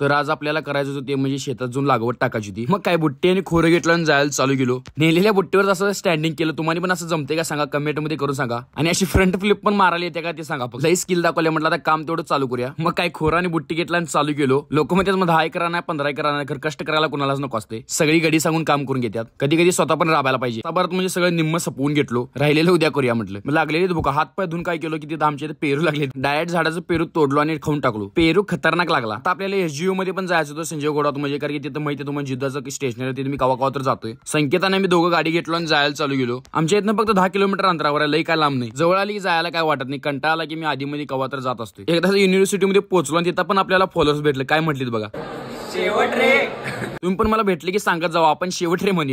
तर आज आपल्याला करायचं होतं ते म्हणजे शेतात जाऊन लागवड टाकायची होती मग काय बुट्टी आणि खोरं घेतलं आणि जायला चालू गेलो नेलेल्या बुट्टीवर असं स्टँडिंग केलं तुम्हाला पण असं जमते का सांगा मध्ये करून सांगा आणि अशी फ्रंट फ्लिप पण मारायला येते का ते सांगा लई स्किल दाखवले म्हटलं आता काम तेवढं चालू करूया मग काय खोरा आणि बुट्टी घेतला आणि चालू गेलो लोक मग दहा करा नाही पंधरा करा नाही खर कष्ट करायला कोणालाच नको असते सगळी गडी सांगून काम करून घेतात कधी कधी स्वतः पण राबायला पाहिजे परत म्हणजे सगळं निम्म सपवून घेतलो राहिलेलं उद्या करूया म्हटलं लागलेले बुका हात पाय धुन काय केलं की तिथे आमच्या पेरू लागले डायरेक्ट झाडाचं पेरू तोडलो आणि खाऊन टाकलो पेरू खतरनाक लागला आता आपल्याला एसजी मध्ये पण जायचं होतं संजय घोडात म्हणजे कारण की तिथं माहिती तुम्हाला जिद्दाचं स्टेशनरी तिथे मी कवा तर जातोय संकेताने मी दोघं गाडी घेतलो आणि जायला चालू गेलो आमच्या इथं फक्त दहा किलोमीटर अंतरावर आहे लई काय लांब नाही जवळ आली की जायला काय वाटत नाही कंटाळा आला की मी मध्ये कवा तर जात असतो एकदा मध्ये पोहोचलो आणि तिथं पण आपल्याला फॉलोअर्स भेटले काय म्हटलीत बघा शेवट रे तुम्ही पण मला भेटले की सांगत जाऊ आपण शेवट रे म्हणे